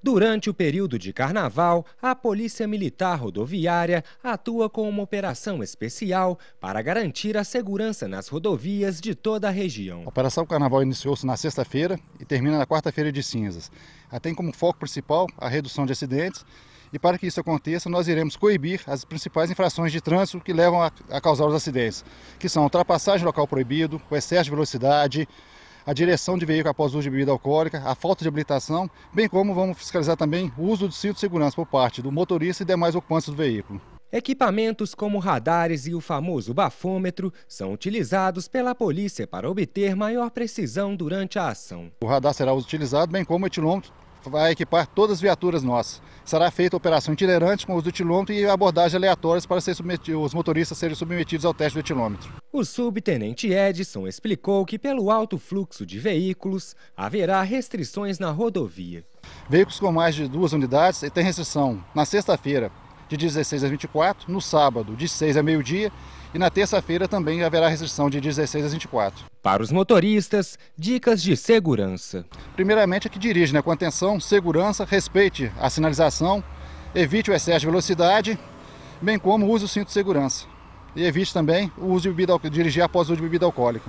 Durante o período de carnaval, a Polícia Militar Rodoviária atua com uma operação especial para garantir a segurança nas rodovias de toda a região. A Operação Carnaval iniciou-se na sexta-feira e termina na quarta-feira de cinzas. Ela tem como foco principal a redução de acidentes e para que isso aconteça, nós iremos coibir as principais infrações de trânsito que levam a, causar os acidentes, que são ultrapassagem local proibido, o excesso de velocidade, a direção de veículo após uso de bebida alcoólica, a falta de habilitação, bem como vamos fiscalizar também o uso do cinto de segurança por parte do motorista e demais ocupantes do veículo. Equipamentos como radares e o famoso bafômetro são utilizados pela polícia para obter maior precisão durante a ação. O radar será utilizado, bem como o etilômetro vai equipar todas as viaturas nossas. Será feita a operação itinerante com uso do e abordagem aleatórias para os motoristas serem submetidos ao teste do utilômetro. O subtenente Edson explicou que, pelo alto fluxo de veículos, haverá restrições na rodovia. Veículos com mais de duas unidades têm restrição na sexta-feira, de 16 às 24, no sábado, de 6 a meio-dia, e na terça-feira também haverá restrição de 16 às 24. Para os motoristas, dicas de segurança. Primeiramente é que dirige né, com atenção, segurança, respeite a sinalização, evite o excesso de velocidade, bem como use o cinto de segurança. E evite também o uso de bebida, dirigir após o uso de bebida alcoólica.